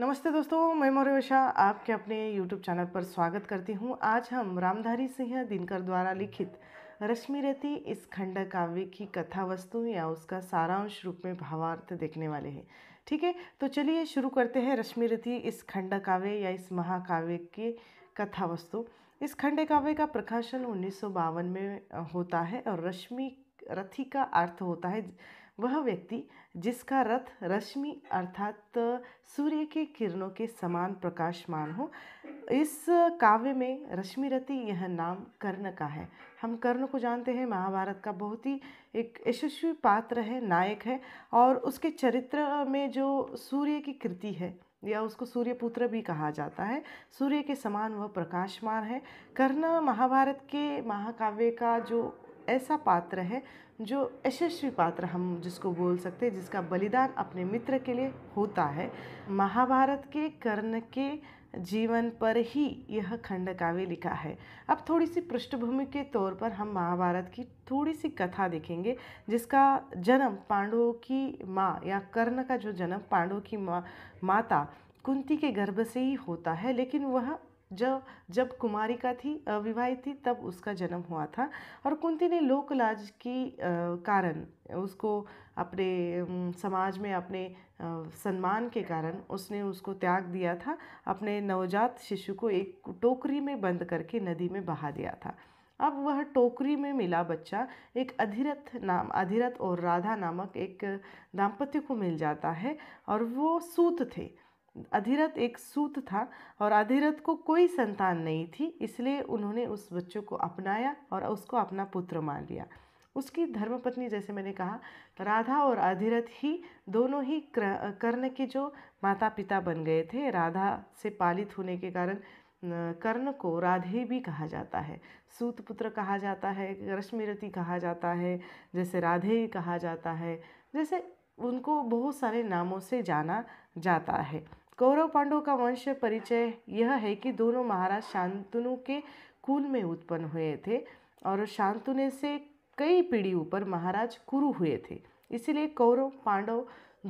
नमस्ते दोस्तों मैं मौर्यवशा आपके अपने YouTube चैनल पर स्वागत करती हूँ आज हम रामधारी सिंह दिनकर द्वारा लिखित रश्मि रेती इस खंड काव्य की कथा वस्तु या उसका सारांश रूप में भावार्थ देखने वाले हैं ठीक है तो चलिए शुरू करते हैं रश्मि रेती इस खंड काव्य या इस महाकाव्य के कथा वस्तु इस खंड काव्य का प्रकाशन उन्नीस में होता है और रश्मि रथी का अर्थ होता है वह व्यक्ति जिसका रथ रश्मि अर्थात सूर्य के किरणों के समान प्रकाशमान हो इस काव्य में रश्मि रथी यह नाम कर्ण का है हम कर्ण को जानते हैं महाभारत का बहुत ही एक यशस्वी पात्र है नायक है और उसके चरित्र में जो सूर्य की कृति है या उसको सूर्यपुत्र भी कहा जाता है सूर्य के समान वह प्रकाशमान है कर्ण महाभारत के महाकाव्य का जो ऐसा पात्र है जो यशस्वी पात्र हम जिसको बोल सकते हैं जिसका बलिदान अपने मित्र के लिए होता है महाभारत के कर्ण के जीवन पर ही यह खंड काव्य लिखा है अब थोड़ी सी पृष्ठभूमि के तौर पर हम महाभारत की थोड़ी सी कथा देखेंगे जिसका जन्म पांडवों की माँ या कर्ण का जो जन्म पांडवों की माँ माता कुंती के गर्भ से ही होता है लेकिन वह जब जब कुमारिका थी अविवाहित थी तब उसका जन्म हुआ था और कुंती ने लोकलाज की कारण उसको अपने समाज में अपने सम्मान के कारण उसने उसको त्याग दिया था अपने नवजात शिशु को एक टोकरी में बंद करके नदी में बहा दिया था अब वह टोकरी में मिला बच्चा एक अधिरथ नाम अधिरथ और राधा नामक एक दाम्पत्य को मिल जाता है और वो सूत थे अधिरथ एक सूत था और अधिरथ को कोई संतान नहीं थी इसलिए उन्होंने उस बच्चों को अपनाया और उसको अपना पुत्र मान लिया उसकी धर्मपत्नी जैसे मैंने कहा राधा और अधिरथ ही दोनों ही कर्ण के जो माता पिता बन गए थे राधा से पालित होने के कारण कर्ण को राधे भी कहा जाता है सूत पुत्र कहा जाता है रश्मिरति कहा जाता है जैसे राधे कहा जाता है जैसे उनको बहुत सारे नामों से जाना जाता है कौरव पांडव का वंश परिचय यह है कि दोनों महाराज शांतनु के कुल में उत्पन्न हुए थे और शांतनु से कई पीढ़ी ऊपर महाराज कुरु हुए थे इसीलिए कौरव पांडव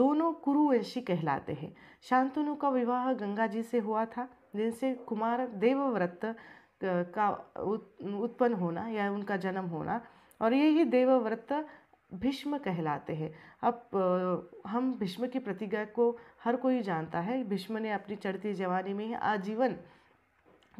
दोनों कुरुवंशी कहलाते हैं शांतनु का विवाह गंगा जी से हुआ था जिनसे कुमार देवव्रत का उत्पन्न होना या उनका जन्म होना और यही देवव्रत भीष्म कहलाते हैं अब हम भीष्म की प्रतिज्ञा को हर कोई जानता है भीष्म ने अपनी चढ़ती जवानी में ही आजीवन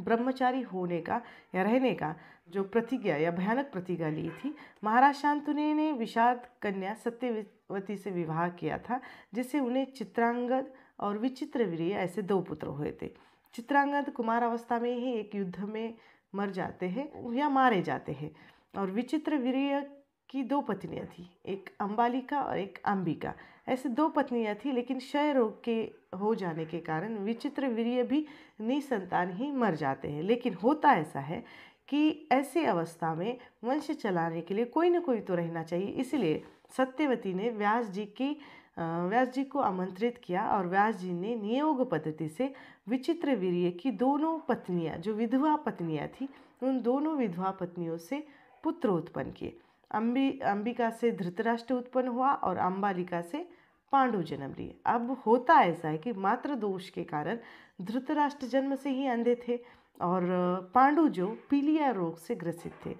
ब्रह्मचारी होने का या रहने का जो प्रतिज्ञा या भयानक प्रतिज्ञा ली थी महाराज शांतनु ने विषाद कन्या सत्यवती से विवाह किया था जिससे उन्हें चित्रांगद और विचित्र वीरिय ऐसे दो पुत्र हुए थे चित्रांगद कुमार अवस्था में ही एक युद्ध में मर जाते हैं या मारे जाते हैं और विचित्र वीरिय की दो पत्नियां थीं एक अम्बालिका और एक अंबिका ऐसे दो पत्नियां थीं लेकिन क्षय रोग के हो जाने के कारण विचित्र वीर्य भी निसंतान ही मर जाते हैं लेकिन होता ऐसा है कि ऐसी अवस्था में वंश चलाने के लिए कोई ना कोई तो रहना चाहिए इसलिए सत्यवती ने व्यास जी की व्यास जी को आमंत्रित किया और व्यास जी ने नियोग पद्धति से विचित्र वीर्य की दोनों पत्नियां जो विधवा पत्नियां थीं उन दोनों विधवा पत्नियों से पुत्र उत्पन्न किए अम्बी अंबिका से धृतराष्ट्र उत्पन्न हुआ और अम्बालिका से पांडु जन्म लिए अब होता ऐसा है कि मात्र दोष के कारण धृतराष्ट्र जन्म से ही अंधे थे और पांडु जो पीलिया रोग से ग्रसित थे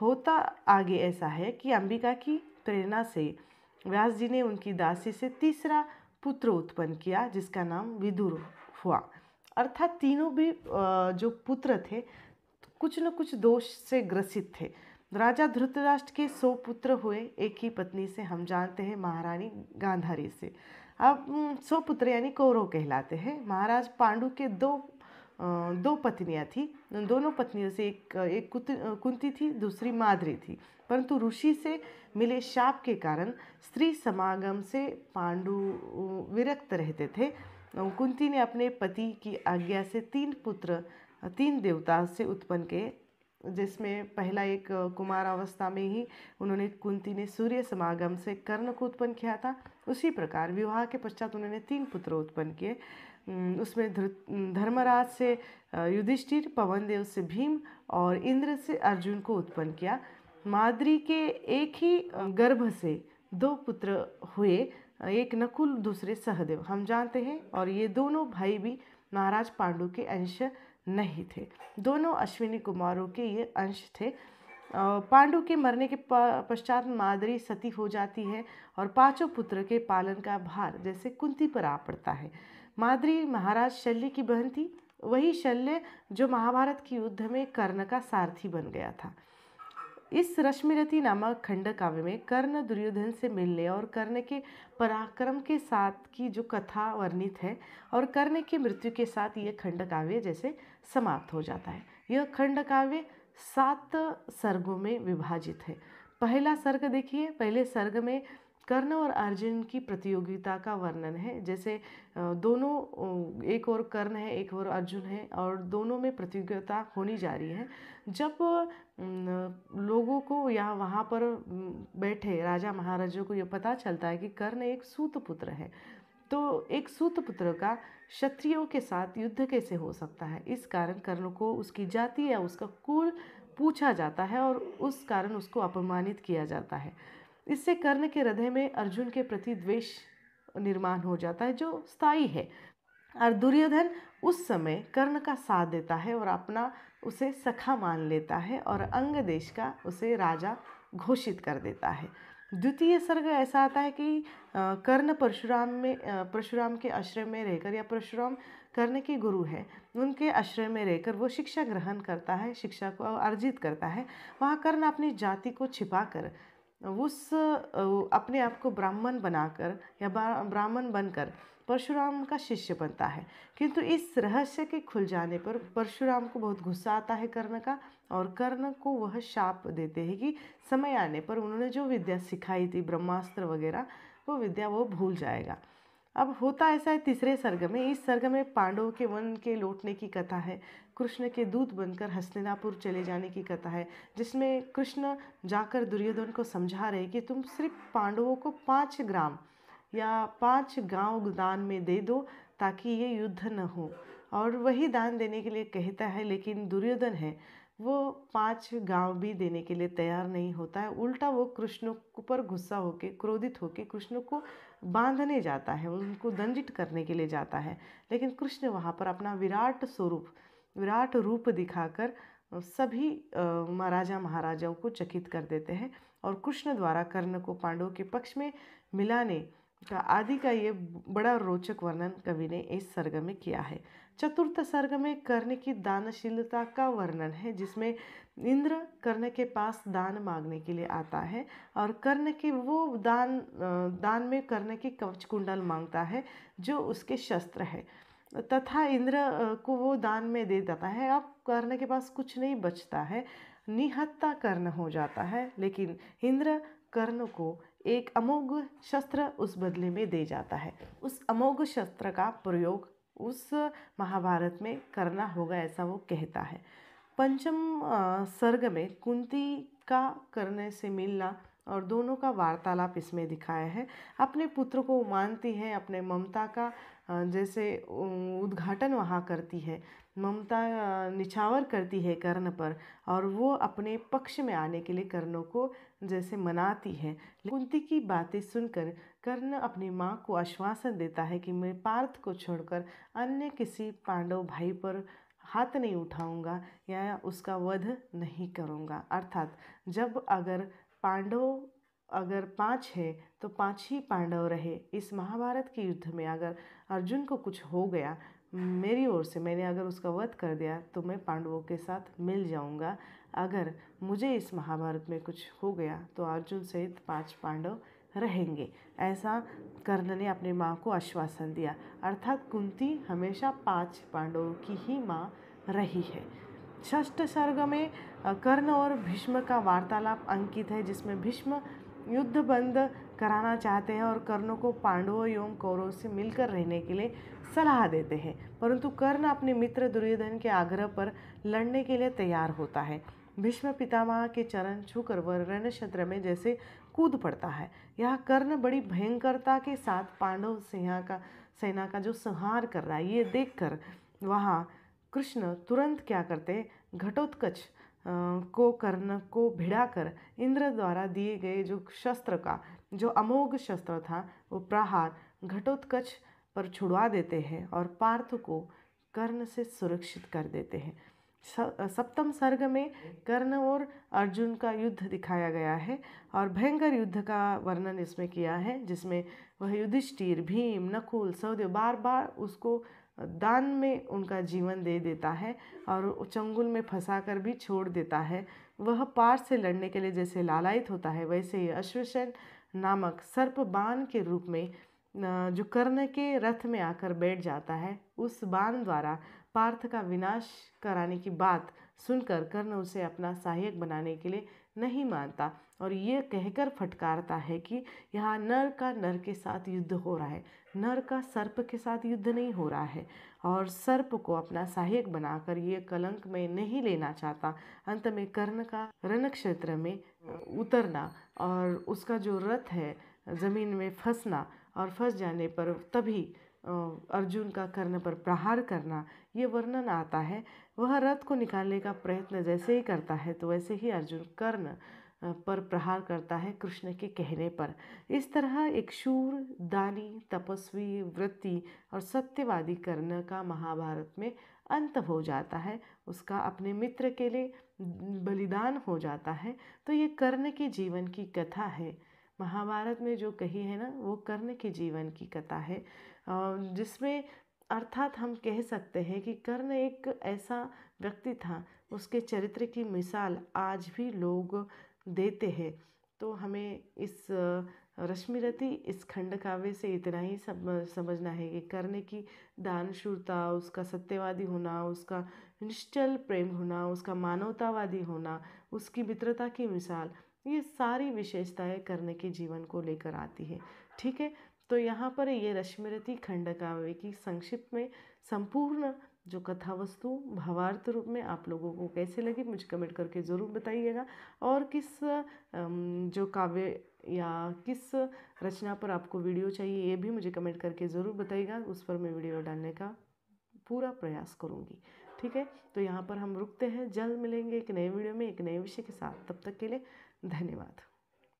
होता आगे ऐसा है कि अंबिका की प्रेरणा से व्यास जी ने उनकी दासी से तीसरा पुत्र उत्पन्न किया जिसका नाम विदुर हुआ अर्थात तीनों भी जो पुत्र थे कुछ न कुछ दोष से ग्रसित थे राजा धृतराष्ट्र के सौ पुत्र हुए एक ही पत्नी से हम जानते हैं महारानी गांधारी से अब सौ पुत्र यानी कौरव कहलाते हैं महाराज पांडु के दो दो पत्नियां थी दोनों पत्नियों से एक एक कुंती थी दूसरी माधुरी थी परंतु ऋषि से मिले शाप के कारण स्त्री समागम से पांडु विरक्त रहते थे कुंती ने अपने पति की आज्ञा से तीन पुत्र तीन देवताओं से उत्पन्न किए जिसमें पहला एक कुमार अवस्था में ही उन्होंने कुंती ने सूर्य समागम से कर्ण को उत्पन्न किया था उसी प्रकार विवाह के पश्चात उन्होंने तीन पुत्र उत्पन्न किए उसमें धर्मराज से युधिष्ठिर पवनदेव से भीम और इंद्र से अर्जुन को उत्पन्न किया माद्री के एक ही गर्भ से दो पुत्र हुए एक नकुल दूसरे सहदेव हम जानते हैं और ये दोनों भाई भी महाराज पांडु के अंश नहीं थे दोनों अश्विनी कुमारों के ये अंश थे पांडु के मरने के पश्चात मादरी सती हो जाती है और पांचों पुत्र के पालन का भार जैसे कुंती पर आ पड़ता है मादरी महाराज शल्य की बहन थी वही शल्य जो महाभारत के युद्ध में कर्ण का सारथी बन गया था इस रश्मिरथी नामक खंड काव्य में कर्ण दुर्योधन से मिलने और कर्ण के पराक्रम के साथ की जो कथा वर्णित है और कर्ण की मृत्यु के साथ यह खंड काव्य जैसे समाप्त हो जाता है यह खंड काव्य सात सर्गों में विभाजित है पहला सर्ग देखिए पहले सर्ग में कर्ण और अर्जुन की प्रतियोगिता का वर्णन है जैसे दोनों एक और कर्ण है एक और अर्जुन है और दोनों में प्रतियोगिता होनी जा रही है जब लोगों को या वहाँ पर बैठे राजा महाराजों को ये पता चलता है कि कर्ण एक सूत पुत्र है तो एक सूत पुत्र का क्षत्रियो के साथ युद्ध कैसे हो सकता है इस कारण कर्ण को उसकी जाति या उसका कुल पूछा जाता है और उस कारण उसको अपमानित किया जाता है इससे कर्ण के हृदय में अर्जुन के प्रति द्वेष निर्माण हो जाता है जो स्थायी है और दुर्योधन उस समय कर्ण का साथ देता है और अपना उसे सखा मान लेता है और अंग देश का उसे राजा घोषित कर देता है द्वितीय सर्ग ऐसा आता है कि कर्ण परशुराम में परशुराम के आश्रय में रहकर या परशुराम कर्ण के गुरु हैं उनके आश्रय में रहकर वो शिक्षा ग्रहण करता है शिक्षा को अर्जित करता है वहाँ कर्ण अपनी जाति को छिपा कर उस अपने आप को ब्राह्मण बनाकर या ब्राह्मण बनकर परशुराम का शिष्य बनता है किंतु इस रहस्य के खुल जाने पर परशुराम को बहुत गुस्सा आता है कर्ण का और कर्ण को वह शाप देते हैं कि समय आने पर उन्होंने जो विद्या सिखाई थी ब्रह्मास्त्र वगैरह वो विद्या वो भूल जाएगा अब होता ऐसा है तीसरे सर्ग में इस सर्ग में पांडवों के वन के लौटने की कथा है कृष्ण के दूत बनकर हस्तिनापुर चले जाने की कथा है जिसमें कृष्ण जाकर दुर्योधन को समझा रहे कि तुम सिर्फ पांडवों को पाँच ग्राम या पाँच गांव दान में दे दो ताकि ये युद्ध न हो और वही दान देने के लिए कहता है लेकिन दुर्योधन है वो पांच गांव भी देने के लिए तैयार नहीं होता है उल्टा वो कृष्ण पर गुस्सा होकर क्रोधित होकर कृष्ण को बांधने जाता है उनको दंडित करने के लिए जाता है लेकिन कृष्ण वहाँ पर अपना विराट स्वरूप विराट रूप दिखाकर सभी महाराजा महाराजाओं को चकित कर देते हैं और कृष्ण द्वारा कर्ण को पांडवों के पक्ष में मिलाने का आदि का ये बड़ा रोचक वर्णन कवि ने इस सर्ग में किया है चतुर्थ सर्ग में कर्ण की दानशीलता का वर्णन है जिसमें इंद्र कर्ण के पास दान मांगने के लिए आता है और कर्ण के वो दान दान में कर्ण की कवच कुंडल मांगता है जो उसके शस्त्र है तथा इंद्र को वो दान में दे देता है अब कर्ण के पास कुछ नहीं बचता है निहत्ता कर्ण हो जाता है लेकिन इंद्र कर्ण को एक अमोघ शस्त्र उस बदले में दे जाता है उस अमोघ शस्त्र का प्रयोग उस महाभारत में करना होगा ऐसा वो कहता है पंचम सर्ग में कुंती का करने से मिलना और दोनों का वार्तालाप इसमें दिखाया है अपने पुत्र को मानती है अपने ममता का जैसे उद्घाटन वहाँ करती है ममता निछावर करती है कर्ण पर और वो अपने पक्ष में आने के लिए कर्णों को जैसे मनाती है कुंती की बातें सुनकर कर्ण अपनी माँ को आश्वासन देता है कि मैं पार्थ को छोड़कर अन्य किसी पांडव भाई पर हाथ नहीं उठाऊंगा या उसका वध नहीं करूंगा अर्थात जब अगर पांडव अगर पाँच है तो पाँच ही पांडव रहे इस महाभारत के युद्ध में अगर अर्जुन को कुछ हो गया मेरी ओर से मैंने अगर उसका वध कर दिया तो मैं पांडवों के साथ मिल जाऊंगा अगर मुझे इस महाभारत में कुछ हो गया तो अर्जुन सहित पांच पांडव रहेंगे ऐसा कर्ण ने अपनी माँ को आश्वासन दिया अर्थात कुंती हमेशा पांच पांडवों की ही माँ रही है षष्ठ सर्ग में कर्ण और भीष्म का वार्तालाप अंकित है जिसमें भीष्म युद्ध बंद कराना चाहते हैं और कर्ण को पांडवों एवं कौरवों से मिलकर रहने के लिए सलाह देते हैं परंतु कर्ण अपने मित्र दुर्योधन के आग्रह पर लड़ने के लिए तैयार होता है भीष्म पितामह के चरण छूकर वह रणक्षत्र में जैसे कूद पड़ता है यह कर्ण बड़ी भयंकरता के साथ पांडव सेना का सेना का जो संहार कर रहा है ये देखकर वहाँ कृष्ण तुरंत क्या करते घटोत्कच को कर्ण को भिड़ा कर इंद्र द्वारा दिए गए जो शस्त्र का जो अमोघ शस्त्र था वो प्रहार घटोत्कच पर छुड़वा देते हैं और पार्थ को कर्ण से सुरक्षित कर देते हैं सप्तम सर्ग में कर्ण और अर्जुन का युद्ध दिखाया गया है और भयंकर युद्ध का वर्णन इसमें किया है जिसमें वह युधिष्ठिर भीम नकुल सहदेव बार बार उसको दान में उनका जीवन दे देता है और चंगुल में फंसा कर भी छोड़ देता है वह पार से लड़ने के लिए जैसे लालायित होता है वैसे ही अश्वसेन नामक सर्प बाण के रूप में जो कर्ण के रथ में आकर बैठ जाता है उस बाण द्वारा पार्थ का विनाश कराने की बात सुनकर कर्ण उसे अपना सहायक बनाने के लिए नहीं मानता और ये कहकर फटकारता है कि यहाँ नर का नर के साथ युद्ध हो रहा है नर का सर्प के साथ युद्ध नहीं हो रहा है और सर्प को अपना सहायक बनाकर ये कलंक में नहीं लेना चाहता अंत में कर्ण का रण क्षेत्र में उतरना और उसका जो रथ है ज़मीन में फंसना और फंस जाने पर तभी अर्जुन का कर्ण पर प्रहार करना ये वर्णन आता है वह रथ को निकालने का प्रयत्न जैसे ही करता है तो वैसे ही अर्जुन कर्ण पर प्रहार करता है कृष्ण के कहने पर इस तरह एक शूर दानी तपस्वी वृत्ति और सत्यवादी कर्ण का महाभारत में अंत हो जाता है उसका अपने मित्र के लिए बलिदान हो जाता है तो ये कर्ण के जीवन की कथा है महाभारत में जो कही है ना वो कर्ण के जीवन की कथा है जिसमें अर्थात हम कह सकते हैं कि कर्ण एक ऐसा व्यक्ति था उसके चरित्र की मिसाल आज भी लोग देते हैं तो हमें इस रश्मिरति इस खंड काव्य से इतना ही सब समझना है कि करने की दानशूरता उसका सत्यवादी होना उसका निश्चल प्रेम होना उसका मानवतावादी होना उसकी मित्रता की मिसाल ये सारी विशेषताएं करने के जीवन को लेकर आती है ठीक है तो यहाँ पर ये रश्मिरति खंड काव्य की संक्षिप्त में संपूर्ण जो कथा वस्तु भावार्थ रूप में आप लोगों को कैसे लगी मुझे कमेंट करके ज़रूर बताइएगा और किस जो काव्य या किस रचना पर आपको वीडियो चाहिए ये भी मुझे कमेंट करके ज़रूर बताइएगा उस पर मैं वीडियो डालने का पूरा प्रयास करूँगी ठीक है तो यहाँ पर हम रुकते हैं जल्द मिलेंगे एक नए वीडियो में एक नए विषय के साथ तब तक के लिए धन्यवाद